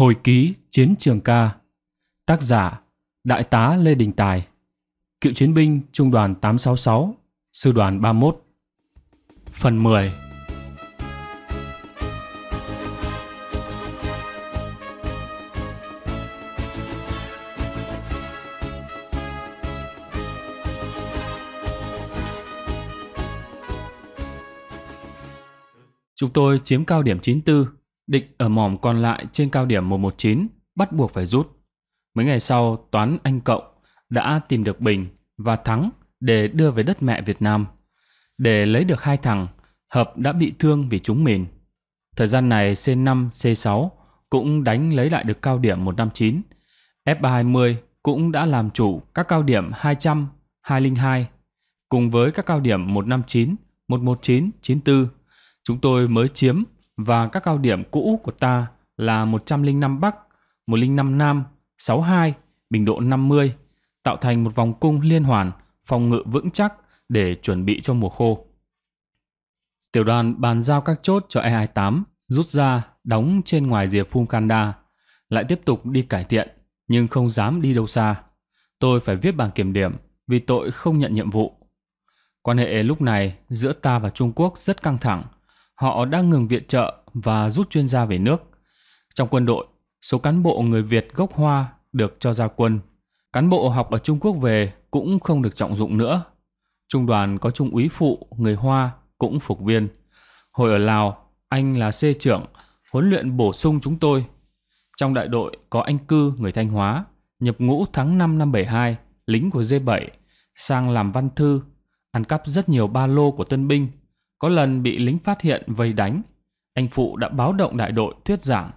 Hồi ký Chiến trường ca Tác giả Đại tá Lê Đình Tài Cựu chiến binh Trung đoàn 866 Sư đoàn 31 Phần 10 Chúng tôi chiếm cao điểm 94 Địch ở mỏm còn lại trên cao điểm 119 bắt buộc phải rút. Mấy ngày sau, Toán Anh cậu đã tìm được Bình và Thắng để đưa về đất mẹ Việt Nam. Để lấy được hai thằng, Hợp đã bị thương vì chúng mình. Thời gian này C5, C6 cũng đánh lấy lại được cao điểm 159. F320 cũng đã làm chủ các cao điểm 200, 202 cùng với các cao điểm 159, 119, 94. Chúng tôi mới chiếm và các cao điểm cũ của ta là 105 Bắc, 105 Nam, 62, bình độ 50, tạo thành một vòng cung liên hoàn, phòng ngự vững chắc để chuẩn bị cho mùa khô. Tiểu đoàn bàn giao các chốt cho E28, rút ra, đóng trên ngoài rìa kanda lại tiếp tục đi cải thiện, nhưng không dám đi đâu xa. Tôi phải viết bảng kiểm điểm vì tội không nhận nhiệm vụ. Quan hệ lúc này giữa ta và Trung Quốc rất căng thẳng, họ đã ngừng viện trợ và rút chuyên gia về nước. Trong quân đội, số cán bộ người Việt gốc Hoa được cho ra quân. Cán bộ học ở Trung Quốc về cũng không được trọng dụng nữa. Trung đoàn có trung úy phụ người Hoa cũng phục viên. Hồi ở Lào, anh là C trưởng, huấn luyện bổ sung chúng tôi. Trong đại đội có anh Cư người Thanh Hóa, nhập ngũ tháng 5 năm 72, lính của D7, sang làm văn thư, ăn cắp rất nhiều ba lô của tân binh – có lần bị lính phát hiện vây đánh, anh Phụ đã báo động đại đội thuyết giảng.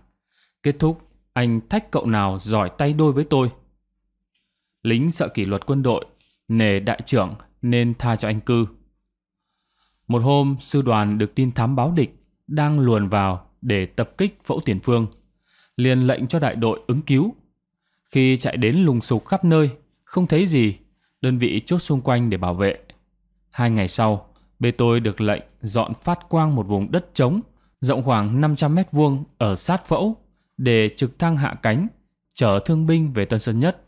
Kết thúc, anh thách cậu nào giỏi tay đôi với tôi. Lính sợ kỷ luật quân đội, nề đại trưởng nên tha cho anh cư. Một hôm, sư đoàn được tin thám báo địch đang luồn vào để tập kích phẫu tiền phương. Liền lệnh cho đại đội ứng cứu. Khi chạy đến lùng sục khắp nơi, không thấy gì, đơn vị chốt xung quanh để bảo vệ. Hai ngày sau, Bê tôi được lệnh dọn phát quang một vùng đất trống rộng khoảng 500 mét vuông ở sát phẫu để trực thăng hạ cánh, chở thương binh về Tân Sơn Nhất.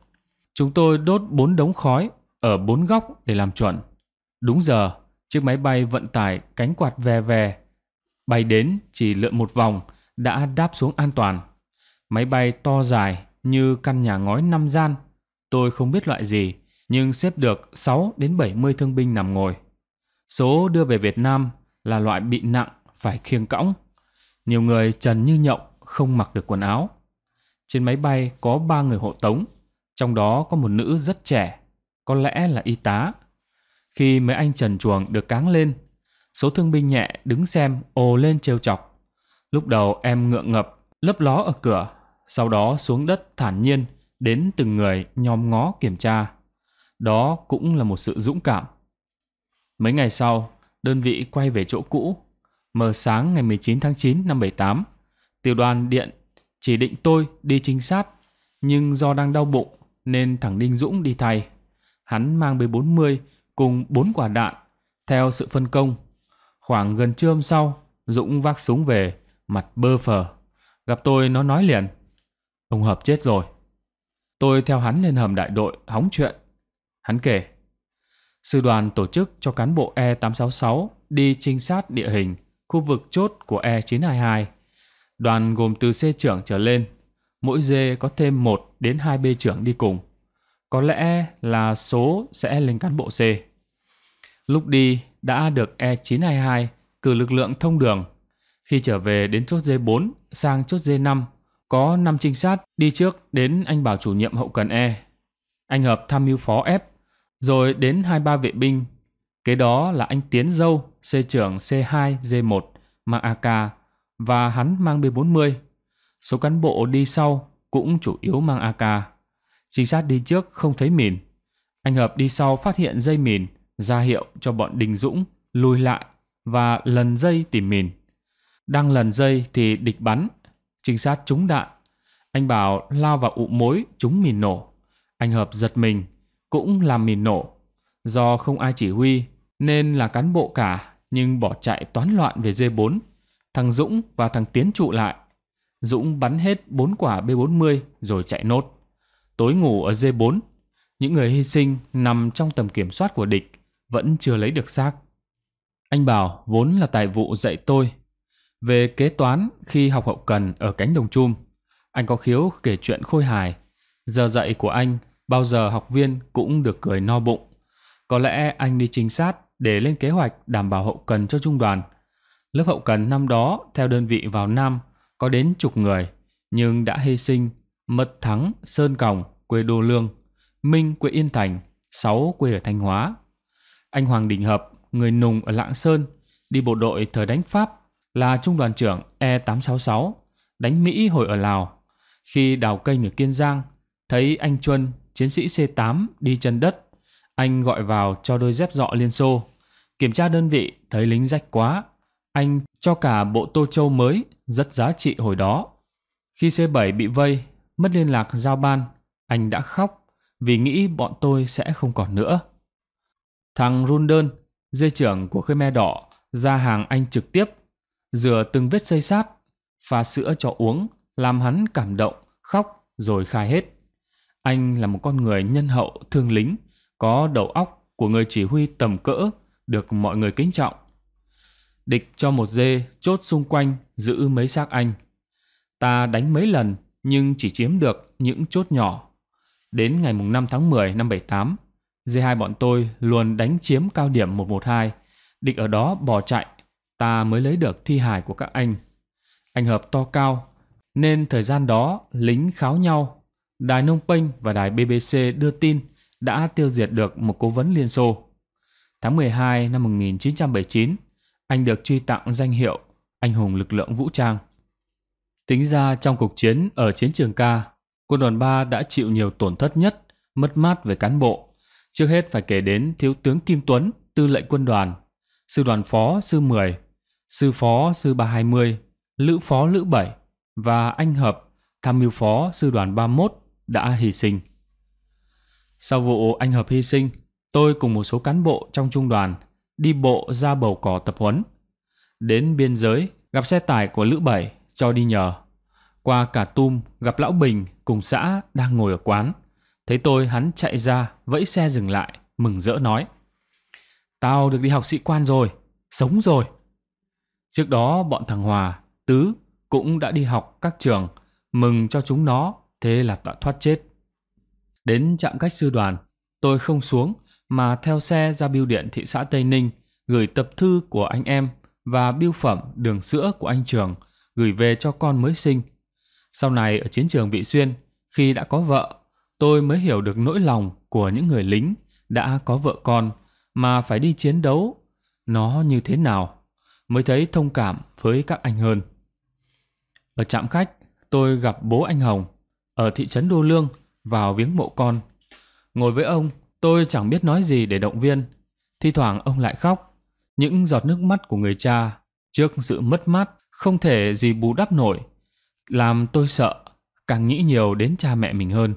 Chúng tôi đốt bốn đống khói ở bốn góc để làm chuẩn. Đúng giờ, chiếc máy bay vận tải cánh quạt vè vè. Bay đến chỉ lượn một vòng đã đáp xuống an toàn. Máy bay to dài như căn nhà ngói năm gian. Tôi không biết loại gì, nhưng xếp được 6 đến 70 thương binh nằm ngồi. Số đưa về Việt Nam là loại bị nặng, phải khiêng cõng. Nhiều người trần như nhộng, không mặc được quần áo. Trên máy bay có ba người hộ tống, trong đó có một nữ rất trẻ, có lẽ là y tá. Khi mấy anh trần chuồng được cáng lên, số thương binh nhẹ đứng xem ồ lên trêu chọc. Lúc đầu em ngượng ngập, lấp ló ở cửa, sau đó xuống đất thản nhiên đến từng người nhòm ngó kiểm tra. Đó cũng là một sự dũng cảm. Mấy ngày sau, đơn vị quay về chỗ cũ. Mờ sáng ngày 19 tháng 9 năm 78, tiểu đoàn điện chỉ định tôi đi trinh sát, nhưng do đang đau bụng nên thằng Đinh Dũng đi thay. Hắn mang B40 cùng 4 quả đạn theo sự phân công. Khoảng gần trưa hôm sau, Dũng vác súng về, mặt bơ phờ. Gặp tôi nó nói liền, ông Hợp chết rồi. Tôi theo hắn lên hầm đại đội hóng chuyện. Hắn kể, Sư đoàn tổ chức cho cán bộ E866 đi trinh sát địa hình, khu vực chốt của E922. Đoàn gồm từ C trưởng trở lên, mỗi dê có thêm 1 đến 2 B trưởng đi cùng. Có lẽ là số sẽ lên cán bộ C. Lúc đi đã được E922 cử lực lượng thông đường. Khi trở về đến chốt D4 sang chốt D5, có 5 trinh sát đi trước đến anh bảo chủ nhiệm hậu cần E. Anh Hợp tham mưu phó F rồi đến hai ba vệ binh. Kế đó là anh Tiến Dâu, C trưởng C2, D1, mang AK và hắn mang B40. Số cán bộ đi sau cũng chủ yếu mang AK. Trinh sát đi trước không thấy mìn. Anh Hợp đi sau phát hiện dây mìn, ra hiệu cho bọn Đình Dũng lùi lại và lần dây tìm mìn. Đang lần dây thì địch bắn, trinh sát trúng đạn. Anh bảo lao vào ụ mối, trúng mìn nổ. Anh Hợp giật mình, cũng làm mìn nổ. Do không ai chỉ huy nên là cán bộ cả nhưng bỏ chạy toán loạn về D4. Thằng Dũng và thằng Tiến trụ lại. Dũng bắn hết 4 quả B40 rồi chạy nốt. Tối ngủ ở D4, những người hy sinh nằm trong tầm kiểm soát của địch vẫn chưa lấy được xác. Anh Bảo vốn là tài vụ dạy tôi về kế toán khi học hậu cần ở cánh đồng chum. Anh có khiếu kể chuyện khôi hài. Giờ dạy của anh bao giờ học viên cũng được cười no bụng. Có lẽ anh đi trinh sát để lên kế hoạch đảm bảo hậu cần cho trung đoàn. Lớp hậu cần năm đó theo đơn vị vào Nam có đến chục người, nhưng đã hy sinh Mật Thắng, Sơn Còng, quê Đô Lương, Minh quê Yên Thành, Sáu quê ở Thanh Hóa. Anh Hoàng Đình Hợp, người Nùng ở Lạng Sơn, đi bộ đội thời đánh Pháp là trung đoàn trưởng E866, đánh Mỹ hồi ở Lào. Khi đào cây ở Kiên Giang, thấy anh Chuân chiến sĩ C8 đi chân đất. Anh gọi vào cho đôi dép dọ Liên Xô. Kiểm tra đơn vị, thấy lính rách quá. Anh cho cả bộ tô châu mới, rất giá trị hồi đó. Khi C7 bị vây, mất liên lạc giao ban, anh đã khóc vì nghĩ bọn tôi sẽ không còn nữa. Thằng Rundern, dây trưởng của Khmer Đỏ, ra hàng anh trực tiếp, rửa từng vết xây sát, pha sữa cho uống, làm hắn cảm động, khóc rồi khai hết. Anh là một con người nhân hậu, thương lính, có đầu óc của người chỉ huy tầm cỡ, được mọi người kính trọng. Địch cho một dê chốt xung quanh giữ mấy xác anh. Ta đánh mấy lần nhưng chỉ chiếm được những chốt nhỏ. Đến ngày 5 tháng 10 năm 78, dê hai bọn tôi luôn đánh chiếm cao điểm 112. Địch ở đó bỏ chạy, ta mới lấy được thi hài của các anh. Anh Hợp to cao, nên thời gian đó lính kháo nhau Đài Nông Penh và đài BBC đưa tin đã tiêu diệt được một cố vấn Liên Xô. Tháng 12 năm 1979, anh được truy tặng danh hiệu Anh hùng lực lượng vũ trang. Tính ra trong cuộc chiến ở chiến trường ca, quân đoàn 3 đã chịu nhiều tổn thất nhất, mất mát về cán bộ. Trước hết phải kể đến Thiếu tướng Kim Tuấn, tư lệnh quân đoàn, sư đoàn phó sư 10, sư phó sư 320, lữ phó lữ 7 và anh Hợp, tham mưu phó sư đoàn 31 đã hy sinh. Sau vụ anh Hợp hy sinh, tôi cùng một số cán bộ trong trung đoàn đi bộ ra bầu cỏ tập huấn. Đến biên giới, gặp xe tải của Lữ Bảy cho đi nhờ. Qua cả tum, gặp Lão Bình cùng xã đang ngồi ở quán. Thấy tôi hắn chạy ra, vẫy xe dừng lại, mừng rỡ nói. Tao được đi học sĩ quan rồi, sống rồi. Trước đó bọn thằng Hòa, Tứ cũng đã đi học các trường, mừng cho chúng nó thế là đã thoát chết. Đến trạm cách sư đoàn, tôi không xuống mà theo xe ra biêu điện thị xã Tây Ninh gửi tập thư của anh em và biêu phẩm đường sữa của anh Trường gửi về cho con mới sinh. Sau này ở chiến trường Vị Xuyên, khi đã có vợ, tôi mới hiểu được nỗi lòng của những người lính đã có vợ con mà phải đi chiến đấu. Nó như thế nào? Mới thấy thông cảm với các anh hơn. Ở trạm khách, tôi gặp bố anh Hồng ở thị trấn Đô Lương vào viếng mộ con. Ngồi với ông, tôi chẳng biết nói gì để động viên. Thi thoảng ông lại khóc. Những giọt nước mắt của người cha trước sự mất mát không thể gì bù đắp nổi. Làm tôi sợ, càng nghĩ nhiều đến cha mẹ mình hơn.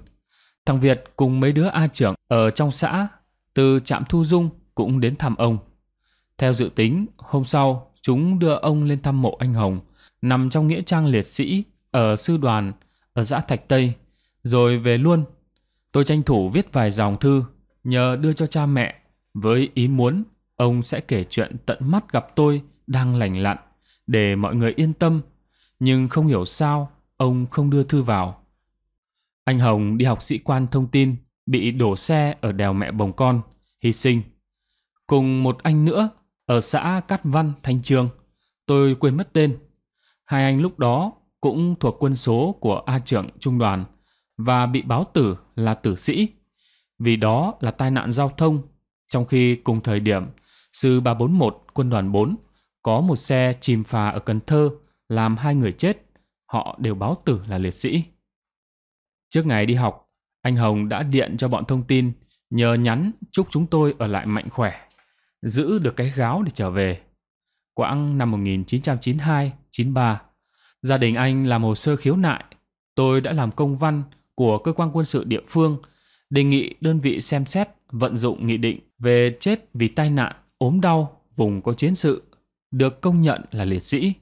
Thằng Việt cùng mấy đứa A trưởng ở trong xã từ trạm thu dung cũng đến thăm ông. Theo dự tính, hôm sau chúng đưa ông lên thăm mộ anh Hồng nằm trong nghĩa trang liệt sĩ ở sư đoàn ở xã Thạch Tây, rồi về luôn. Tôi tranh thủ viết vài dòng thư, nhờ đưa cho cha mẹ, với ý muốn ông sẽ kể chuyện tận mắt gặp tôi đang lành lặn, để mọi người yên tâm. Nhưng không hiểu sao, ông không đưa thư vào. Anh Hồng đi học sĩ quan thông tin, bị đổ xe ở đèo mẹ bồng con, hy sinh. Cùng một anh nữa ở xã Cát Văn, Thanh Trương Tôi quên mất tên. Hai anh lúc đó cũng thuộc quân số của A trưởng trung đoàn và bị báo tử là tử sĩ. Vì đó là tai nạn giao thông, trong khi cùng thời điểm, sư 341 quân đoàn 4 có một xe chìm phà ở Cần Thơ làm hai người chết, họ đều báo tử là liệt sĩ. Trước ngày đi học, anh Hồng đã điện cho bọn thông tin nhờ nhắn chúc chúng tôi ở lại mạnh khỏe, giữ được cái gáo để trở về. Quãng năm 1992-93, Gia đình anh làm hồ sơ khiếu nại, tôi đã làm công văn của cơ quan quân sự địa phương, đề nghị đơn vị xem xét vận dụng nghị định về chết vì tai nạn, ốm đau, vùng có chiến sự, được công nhận là liệt sĩ.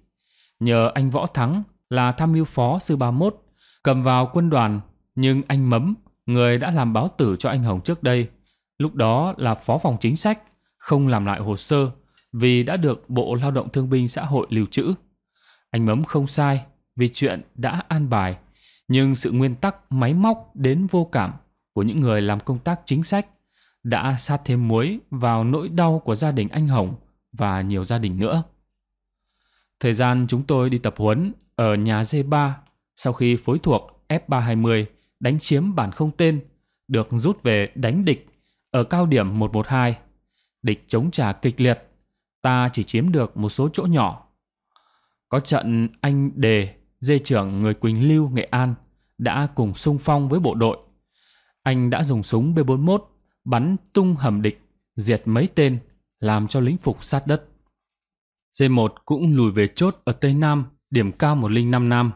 Nhờ anh Võ Thắng là tham mưu phó sư 31, cầm vào quân đoàn, nhưng anh Mấm, người đã làm báo tử cho anh Hồng trước đây, lúc đó là phó phòng chính sách, không làm lại hồ sơ vì đã được Bộ Lao động Thương binh Xã hội lưu trữ. Anh Mấm không sai vì chuyện đã an bài, nhưng sự nguyên tắc máy móc đến vô cảm của những người làm công tác chính sách đã sát thêm muối vào nỗi đau của gia đình anh Hồng và nhiều gia đình nữa. Thời gian chúng tôi đi tập huấn ở nhà D3 sau khi phối thuộc F320 đánh chiếm bản không tên được rút về đánh địch ở cao điểm 112. Địch chống trả kịch liệt, ta chỉ chiếm được một số chỗ nhỏ có trận anh Đề, dê trưởng người Quỳnh Lưu, Nghệ An, đã cùng sung phong với bộ đội. Anh đã dùng súng B41 bắn tung hầm địch, diệt mấy tên, làm cho lính phục sát đất. C1 cũng lùi về chốt ở Tây Nam, điểm cao một năm năm.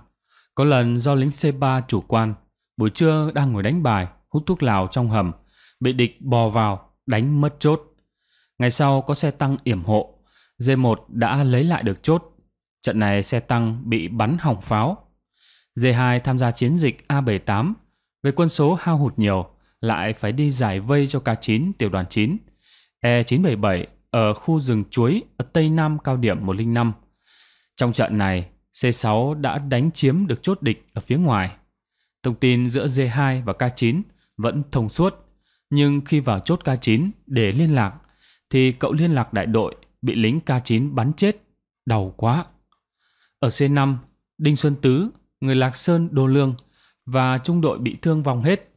Có lần do lính C3 chủ quan, buổi trưa đang ngồi đánh bài, hút thuốc lào trong hầm, bị địch bò vào, đánh mất chốt. Ngày sau có xe tăng yểm hộ, D1 đã lấy lại được chốt Trận này xe tăng bị bắn hỏng pháo. D2 tham gia chiến dịch A78, về quân số hao hụt nhiều, lại phải đi giải vây cho K9 tiểu đoàn 9. E977 ở khu rừng chuối ở Tây Nam cao điểm 105. Trong trận này, C6 đã đánh chiếm được chốt địch ở phía ngoài. Thông tin giữa D2 và K9 vẫn thông suốt, nhưng khi vào chốt K9 để liên lạc, thì cậu liên lạc đại đội bị lính K9 bắn chết. Đau quá! Ở C5, Đinh Xuân Tứ, người Lạc Sơn Đô Lương và trung đội bị thương vong hết.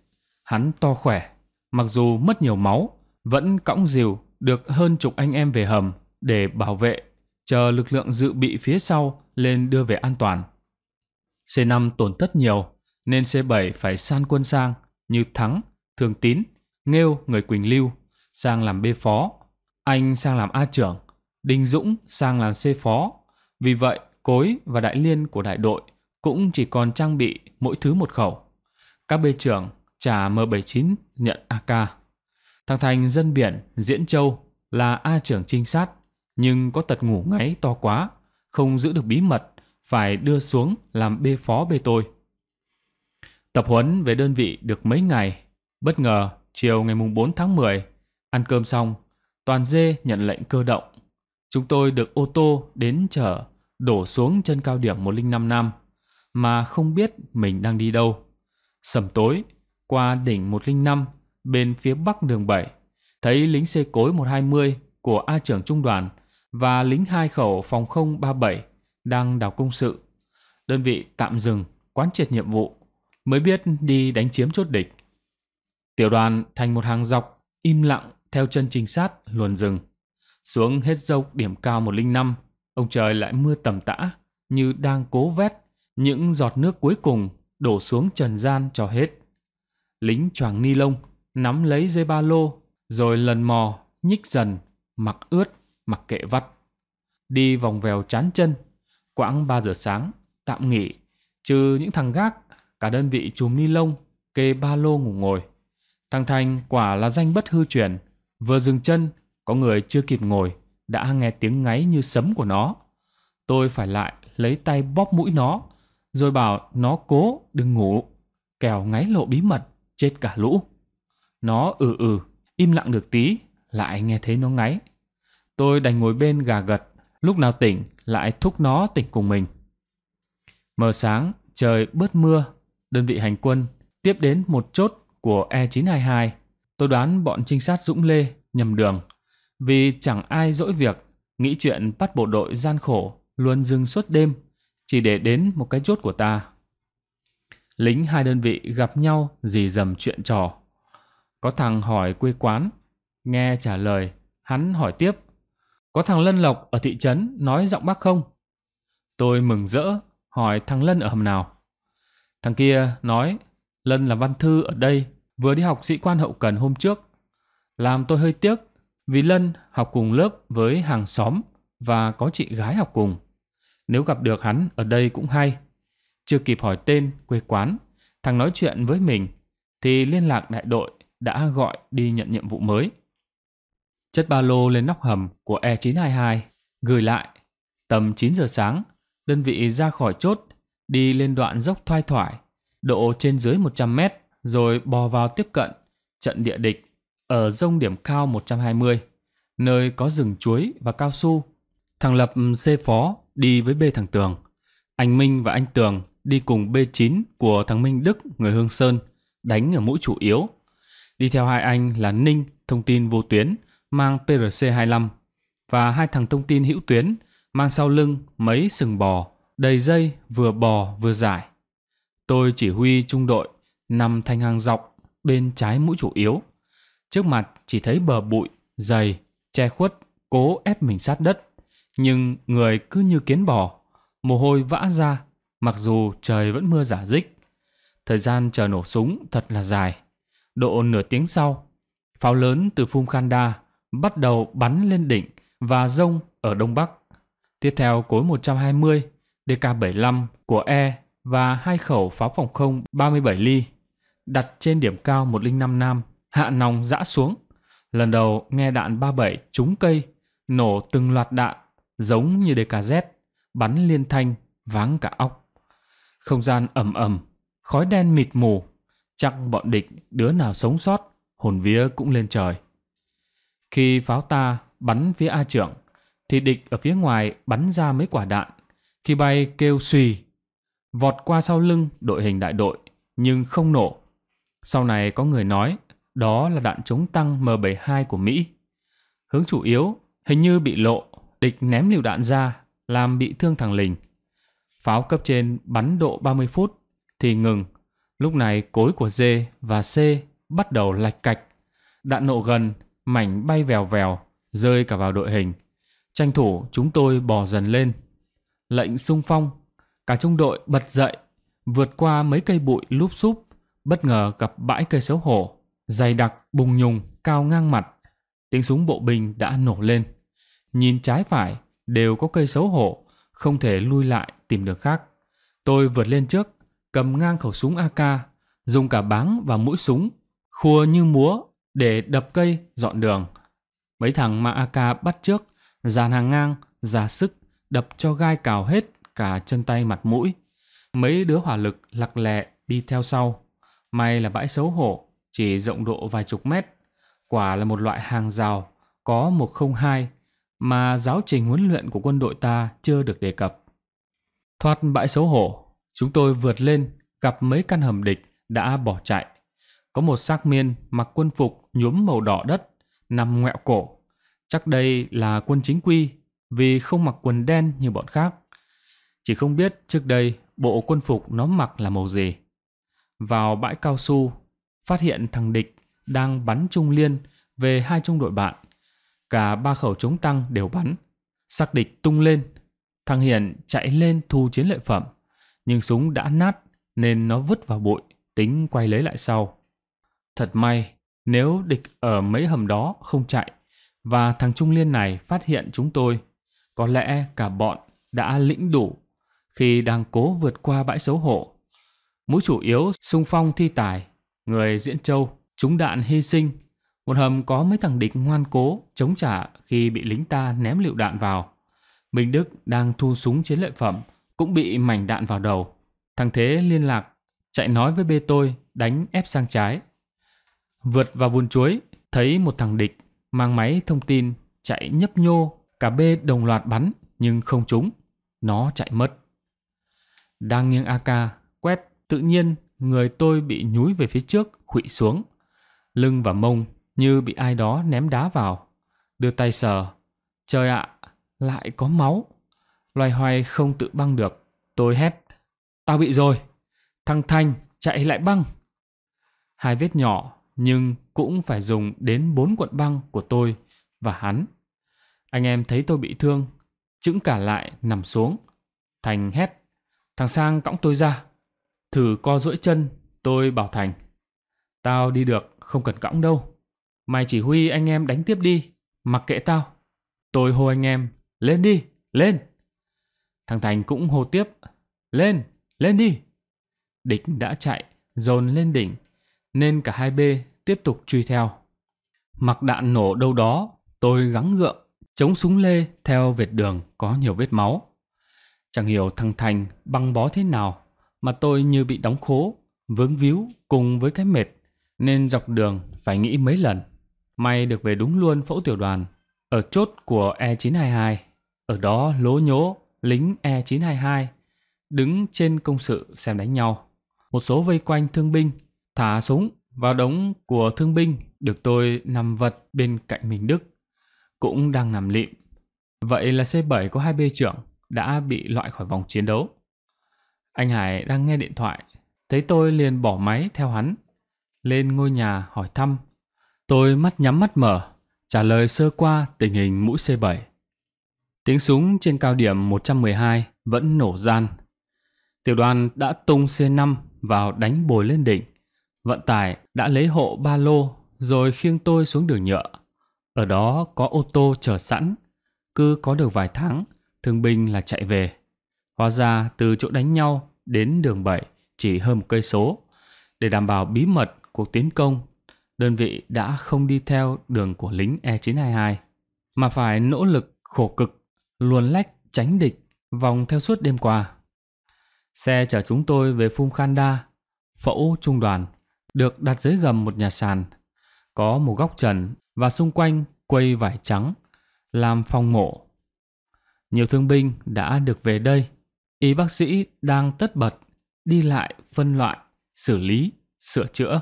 Hắn to khỏe, mặc dù mất nhiều máu, vẫn cõng dìu được hơn chục anh em về hầm để bảo vệ, chờ lực lượng dự bị phía sau lên đưa về an toàn. C5 tổn thất nhiều, nên C7 phải san quân sang như Thắng, Thường Tín, Nghêu người Quỳnh Lưu sang làm B phó, Anh sang làm A trưởng, Đinh Dũng sang làm C phó. Vì vậy, cối và đại liên của đại đội cũng chỉ còn trang bị mỗi thứ một khẩu. Các bê trưởng trả M79 nhận AK. Thằng Thành dân biển Diễn Châu là A trưởng trinh sát, nhưng có tật ngủ ngáy to quá, không giữ được bí mật, phải đưa xuống làm bê phó bê tôi. Tập huấn về đơn vị được mấy ngày, bất ngờ chiều ngày 4 tháng 10, ăn cơm xong, Toàn Dê nhận lệnh cơ động. Chúng tôi được ô tô đến chở đổ xuống chân cao điểm 105 năm mà không biết mình đang đi đâu. Sầm tối, qua đỉnh 105, bên phía bắc đường 7, thấy lính xe cối 120 của A trưởng trung đoàn và lính hai khẩu phòng không 37 đang đào công sự. Đơn vị tạm dừng, quán triệt nhiệm vụ, mới biết đi đánh chiếm chốt địch. Tiểu đoàn thành một hàng dọc, im lặng theo chân trinh sát luồn rừng, xuống hết dốc điểm cao 105 Ông trời lại mưa tầm tã, như đang cố vét những giọt nước cuối cùng đổ xuống trần gian cho hết. Lính choàng ni lông nắm lấy dây ba lô, rồi lần mò, nhích dần, mặc ướt, mặc kệ vắt. Đi vòng vèo chán chân, quãng 3 giờ sáng, tạm nghỉ, trừ những thằng gác, cả đơn vị chùm ni lông, kê ba lô ngủ ngồi. Thằng Thành quả là danh bất hư truyền, vừa dừng chân, có người chưa kịp ngồi, đã nghe tiếng ngáy như sấm của nó. Tôi phải lại lấy tay bóp mũi nó, rồi bảo nó cố đừng ngủ, kẻo ngáy lộ bí mật, chết cả lũ. Nó ừ ừ, im lặng được tí, lại nghe thấy nó ngáy. Tôi đành ngồi bên gà gật, lúc nào tỉnh lại thúc nó tỉnh cùng mình. Mờ sáng, trời bớt mưa, đơn vị hành quân tiếp đến một chốt của E922. Tôi đoán bọn trinh sát Dũng Lê nhầm đường vì chẳng ai dỗi việc, nghĩ chuyện bắt bộ đội gian khổ, luôn dừng suốt đêm, chỉ để đến một cái chốt của ta. Lính hai đơn vị gặp nhau dì dầm chuyện trò. Có thằng hỏi quê quán, nghe trả lời, hắn hỏi tiếp. Có thằng Lân Lộc ở thị trấn nói giọng bác không? Tôi mừng rỡ, hỏi thằng Lân ở hầm nào. Thằng kia nói, Lân là văn thư ở đây, vừa đi học sĩ quan hậu cần hôm trước. Làm tôi hơi tiếc vì Lân học cùng lớp với hàng xóm và có chị gái học cùng. Nếu gặp được hắn ở đây cũng hay. Chưa kịp hỏi tên, quê quán, thằng nói chuyện với mình thì liên lạc đại đội đã gọi đi nhận nhiệm vụ mới. Chất ba lô lên nóc hầm của E922, gửi lại. Tầm 9 giờ sáng, đơn vị ra khỏi chốt, đi lên đoạn dốc thoai thoải, độ trên dưới 100 mét, rồi bò vào tiếp cận, trận địa địch ở dông điểm cao 120, nơi có rừng chuối và cao su. Thằng Lập C ừ, phó đi với B thằng Tường. Anh Minh và anh Tường đi cùng B9 của thằng Minh Đức người Hương Sơn đánh ở mũi chủ yếu. Đi theo hai anh là Ninh thông tin vô tuyến mang PRC-25 và hai thằng thông tin hữu tuyến mang sau lưng mấy sừng bò đầy dây vừa bò vừa dài Tôi chỉ huy trung đội nằm thành hàng dọc bên trái mũi chủ yếu Trước mặt chỉ thấy bờ bụi, dày, che khuất, cố ép mình sát đất. Nhưng người cứ như kiến bò, mồ hôi vã ra, mặc dù trời vẫn mưa giả dích. Thời gian chờ nổ súng thật là dài. Độ nửa tiếng sau, pháo lớn từ phum Khanda bắt đầu bắn lên đỉnh và rông ở Đông Bắc. Tiếp theo cối 120, DK-75 của E và hai khẩu pháo phòng không 37 ly đặt trên điểm cao 105 Nam Hạ nòng dã xuống. Lần đầu nghe đạn 37 trúng cây, nổ từng loạt đạn, giống như DKZ, bắn liên thanh, váng cả óc. Không gian ẩm ẩm, khói đen mịt mù. Chắc bọn địch đứa nào sống sót, hồn vía cũng lên trời. Khi pháo ta bắn phía A trưởng, thì địch ở phía ngoài bắn ra mấy quả đạn. Khi bay kêu xùy, vọt qua sau lưng đội hình đại đội, nhưng không nổ. Sau này có người nói, đó là đạn chống tăng M72 của Mỹ. Hướng chủ yếu hình như bị lộ, địch ném lựu đạn ra, làm bị thương thằng Lình. Pháo cấp trên bắn độ 30 phút thì ngừng. Lúc này cối của D và C bắt đầu lạch cạch. Đạn nộ gần, mảnh bay vèo vèo, rơi cả vào đội hình. Tranh thủ chúng tôi bò dần lên. Lệnh sung phong, cả trung đội bật dậy, vượt qua mấy cây bụi lúp xúp, bất ngờ gặp bãi cây xấu hổ dày đặc, bùng nhùng, cao ngang mặt. Tiếng súng bộ binh đã nổ lên. Nhìn trái phải, đều có cây xấu hổ, không thể lui lại tìm đường khác. Tôi vượt lên trước, cầm ngang khẩu súng AK, dùng cả báng và mũi súng, khua như múa để đập cây dọn đường. Mấy thằng mà AK bắt trước, dàn hàng ngang, ra sức, đập cho gai cào hết cả chân tay mặt mũi. Mấy đứa hỏa lực lặc lẹ đi theo sau. May là bãi xấu hổ chỉ rộng độ vài chục mét, quả là một loại hàng rào có 102 mà giáo trình huấn luyện của quân đội ta chưa được đề cập. Thoát bãi xấu hổ, chúng tôi vượt lên, gặp mấy căn hầm địch đã bỏ chạy. Có một xác miên mặc quân phục nhuốm màu đỏ đất, nằm ngoẹo cổ. Chắc đây là quân chính quy vì không mặc quần đen như bọn khác. Chỉ không biết trước đây bộ quân phục nó mặc là màu gì. Vào bãi cao su phát hiện thằng địch đang bắn trung liên về hai trung đội bạn. Cả ba khẩu chống tăng đều bắn. Sắc địch tung lên. Thằng Hiền chạy lên thu chiến lợi phẩm. Nhưng súng đã nát nên nó vứt vào bụi, tính quay lấy lại sau. Thật may, nếu địch ở mấy hầm đó không chạy và thằng Trung Liên này phát hiện chúng tôi, có lẽ cả bọn đã lĩnh đủ khi đang cố vượt qua bãi xấu hổ. Mũi chủ yếu xung phong thi tài người Diễn Châu trúng đạn hy sinh. Một hầm có mấy thằng địch ngoan cố chống trả khi bị lính ta ném lựu đạn vào. Minh Đức đang thu súng chiến lợi phẩm cũng bị mảnh đạn vào đầu. Thằng Thế liên lạc chạy nói với bê tôi đánh ép sang trái. Vượt vào vườn chuối, thấy một thằng địch mang máy thông tin chạy nhấp nhô, cả bê đồng loạt bắn nhưng không trúng, nó chạy mất. Đang nghiêng AK, quét tự nhiên người tôi bị nhúi về phía trước, khuỵu xuống. Lưng và mông như bị ai đó ném đá vào. Đưa tay sờ. Trời ạ, lại có máu. Loài hoài không tự băng được. Tôi hét. Tao bị rồi. Thằng Thanh chạy lại băng. Hai vết nhỏ nhưng cũng phải dùng đến bốn cuộn băng của tôi và hắn. Anh em thấy tôi bị thương, chững cả lại nằm xuống. Thành hét. Thằng Sang cõng tôi ra. Thử co duỗi chân, tôi bảo Thành. Tao đi được, không cần cõng đâu. Mày chỉ huy anh em đánh tiếp đi, mặc kệ tao. Tôi hô anh em, lên đi, lên. Thằng Thành cũng hô tiếp, lên, lên đi. Địch đã chạy, dồn lên đỉnh, nên cả hai bê tiếp tục truy theo. Mặc đạn nổ đâu đó, tôi gắng gượng, chống súng lê theo vệt đường có nhiều vết máu. Chẳng hiểu thằng Thành băng bó thế nào mà tôi như bị đóng khố, vướng víu cùng với cái mệt, nên dọc đường phải nghĩ mấy lần. May được về đúng luôn phẫu tiểu đoàn, ở chốt của E922, ở đó lố nhố lính E922, đứng trên công sự xem đánh nhau. Một số vây quanh thương binh, thả súng vào đống của thương binh được tôi nằm vật bên cạnh mình Đức, cũng đang nằm lịm. Vậy là C7 có hai bê trưởng đã bị loại khỏi vòng chiến đấu. Anh Hải đang nghe điện thoại, thấy tôi liền bỏ máy theo hắn, lên ngôi nhà hỏi thăm. Tôi mắt nhắm mắt mở, trả lời sơ qua tình hình mũi C7. Tiếng súng trên cao điểm 112 vẫn nổ gian. Tiểu đoàn đã tung C5 vào đánh bồi lên đỉnh. Vận tải đã lấy hộ ba lô rồi khiêng tôi xuống đường nhựa. Ở đó có ô tô chờ sẵn. Cứ có được vài tháng, thương binh là chạy về. Hóa ra từ chỗ đánh nhau đến đường 7 chỉ hơn một cây số. Để đảm bảo bí mật cuộc tiến công, đơn vị đã không đi theo đường của lính E922, mà phải nỗ lực khổ cực, luồn lách tránh địch vòng theo suốt đêm qua. Xe chở chúng tôi về Phum Khanda, phẫu trung đoàn, được đặt dưới gầm một nhà sàn. Có một góc trần và xung quanh quây vải trắng, làm phòng mộ. Nhiều thương binh đã được về đây Y bác sĩ đang tất bật đi lại phân loại, xử lý, sửa chữa.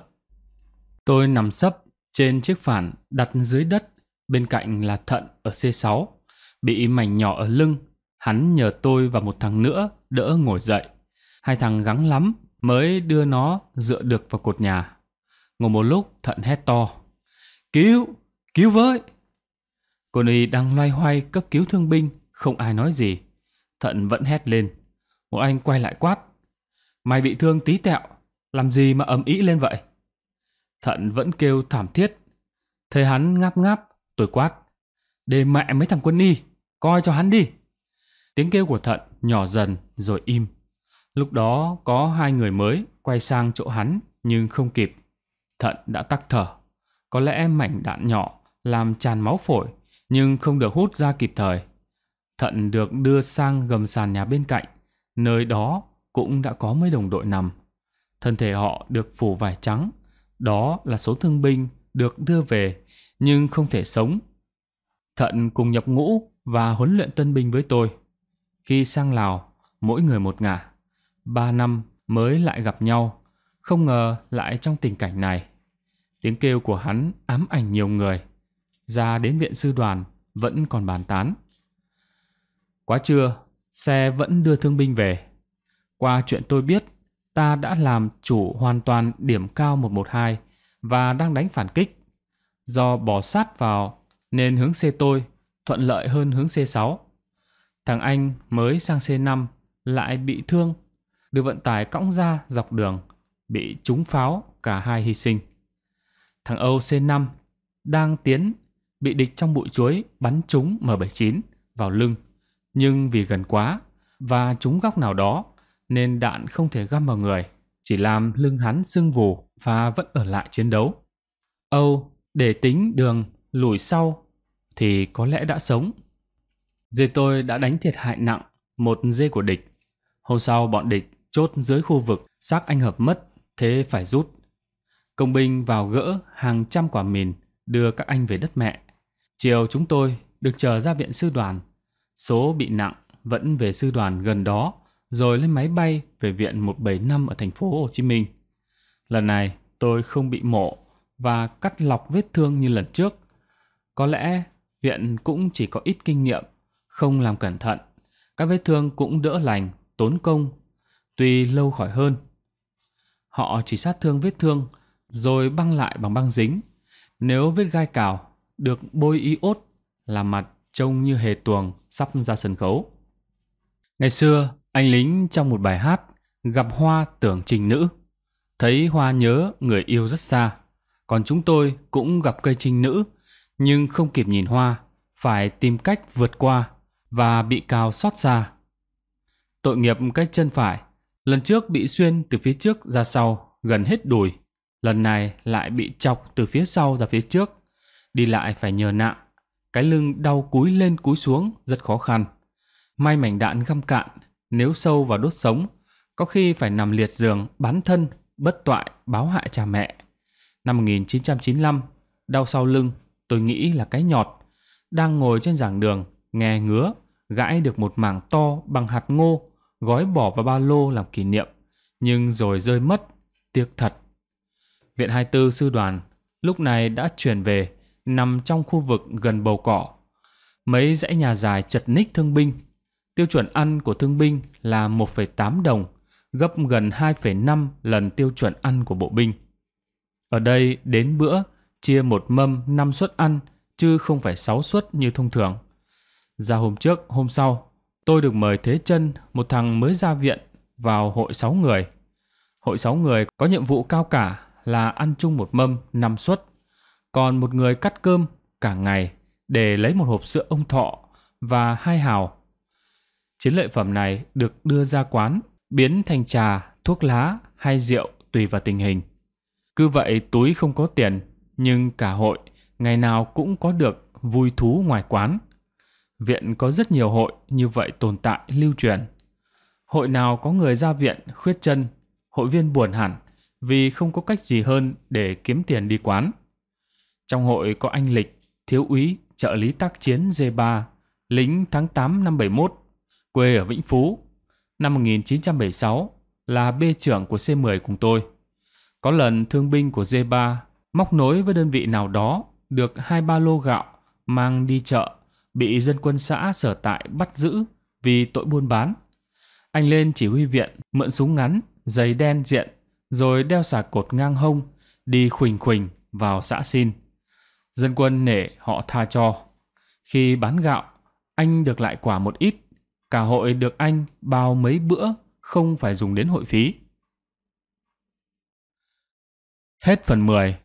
Tôi nằm sấp trên chiếc phản đặt dưới đất, bên cạnh là Thận ở C6, bị mảnh nhỏ ở lưng. Hắn nhờ tôi và một thằng nữa đỡ ngồi dậy. Hai thằng gắng lắm mới đưa nó dựa được vào cột nhà. Ngồi một lúc Thận hét to. Cứu! Cứu với! Cô Y đang loay hoay cấp cứu thương binh, không ai nói gì. Thận vẫn hét lên. Một anh quay lại quát. Mày bị thương tí tẹo, làm gì mà ấm ý lên vậy? Thận vẫn kêu thảm thiết. Thấy hắn ngáp ngáp, tôi quát. Để mẹ mấy thằng quân y, coi cho hắn đi. Tiếng kêu của thận nhỏ dần rồi im. Lúc đó có hai người mới quay sang chỗ hắn nhưng không kịp. Thận đã tắc thở. Có lẽ mảnh đạn nhỏ làm tràn máu phổi nhưng không được hút ra kịp thời. Thận được đưa sang gầm sàn nhà bên cạnh Nơi đó cũng đã có mấy đồng đội nằm. Thân thể họ được phủ vải trắng. Đó là số thương binh được đưa về nhưng không thể sống. Thận cùng nhập ngũ và huấn luyện tân binh với tôi. Khi sang Lào, mỗi người một ngả. Ba năm mới lại gặp nhau, không ngờ lại trong tình cảnh này. Tiếng kêu của hắn ám ảnh nhiều người. Ra đến viện sư đoàn vẫn còn bàn tán. Quá trưa, xe vẫn đưa thương binh về. Qua chuyện tôi biết, ta đã làm chủ hoàn toàn điểm cao 112 và đang đánh phản kích. Do bỏ sát vào nên hướng C tôi thuận lợi hơn hướng C6. Thằng Anh mới sang C5 lại bị thương, được vận tải cõng ra dọc đường, bị trúng pháo cả hai hy sinh. Thằng Âu C5 đang tiến bị địch trong bụi chuối bắn trúng M79 vào lưng nhưng vì gần quá và trúng góc nào đó nên đạn không thể găm vào người, chỉ làm lưng hắn sưng vù và vẫn ở lại chiến đấu. Âu để tính đường lùi sau thì có lẽ đã sống. Dê tôi đã đánh thiệt hại nặng một dê của địch. Hôm sau bọn địch chốt dưới khu vực xác anh hợp mất, thế phải rút. Công binh vào gỡ hàng trăm quả mìn đưa các anh về đất mẹ. Chiều chúng tôi được chờ ra viện sư đoàn Số bị nặng vẫn về sư đoàn gần đó, rồi lên máy bay về viện 175 ở thành phố Hồ Chí Minh. Lần này tôi không bị mổ và cắt lọc vết thương như lần trước. Có lẽ viện cũng chỉ có ít kinh nghiệm, không làm cẩn thận. Các vết thương cũng đỡ lành, tốn công, tuy lâu khỏi hơn. Họ chỉ sát thương vết thương rồi băng lại bằng băng dính. Nếu vết gai cào được bôi iốt là mặt trông như hề tuồng sắp ra sân khấu. Ngày xưa, anh lính trong một bài hát gặp Hoa tưởng trình nữ. Thấy Hoa nhớ người yêu rất xa. Còn chúng tôi cũng gặp cây trình nữ, nhưng không kịp nhìn Hoa, phải tìm cách vượt qua và bị cao xót xa. Tội nghiệp cái chân phải, lần trước bị xuyên từ phía trước ra sau, gần hết đùi. Lần này lại bị chọc từ phía sau ra phía trước, đi lại phải nhờ nạng cái lưng đau cúi lên cúi xuống rất khó khăn. May mảnh đạn găm cạn, nếu sâu vào đốt sống, có khi phải nằm liệt giường, bán thân, bất toại, báo hại cha mẹ. Năm 1995, đau sau lưng, tôi nghĩ là cái nhọt. Đang ngồi trên giảng đường, nghe ngứa, gãi được một mảng to bằng hạt ngô, gói bỏ vào ba lô làm kỷ niệm, nhưng rồi rơi mất, tiếc thật. Viện 24 sư đoàn lúc này đã chuyển về nằm trong khu vực gần bầu cỏ. Mấy dãy nhà dài chật ních thương binh. Tiêu chuẩn ăn của thương binh là 1,8 đồng, gấp gần 2,5 lần tiêu chuẩn ăn của bộ binh. Ở đây đến bữa chia một mâm 5 suất ăn chứ không phải 6 suất như thông thường. Ra hôm trước, hôm sau, tôi được mời Thế chân một thằng mới ra viện, vào hội 6 người. Hội 6 người có nhiệm vụ cao cả là ăn chung một mâm 5 suất còn một người cắt cơm cả ngày để lấy một hộp sữa ông thọ và hai hào. Chiến lợi phẩm này được đưa ra quán, biến thành trà, thuốc lá hay rượu tùy vào tình hình. Cứ vậy túi không có tiền, nhưng cả hội ngày nào cũng có được vui thú ngoài quán. Viện có rất nhiều hội như vậy tồn tại lưu truyền. Hội nào có người ra viện khuyết chân, hội viên buồn hẳn vì không có cách gì hơn để kiếm tiền đi quán. Trong hội có anh Lịch, thiếu úy, trợ lý tác chiến D3, lính tháng 8 năm 71, quê ở Vĩnh Phú. Năm 1976 là B trưởng của C10 cùng tôi. Có lần thương binh của D3 móc nối với đơn vị nào đó được hai ba lô gạo mang đi chợ bị dân quân xã sở tại bắt giữ vì tội buôn bán. Anh lên chỉ huy viện mượn súng ngắn, giày đen diện rồi đeo xà cột ngang hông đi khuỳnh khuỳnh vào xã xin. Dân quân nể họ tha cho. Khi bán gạo, anh được lại quả một ít. Cả hội được anh bao mấy bữa, không phải dùng đến hội phí. Hết phần 10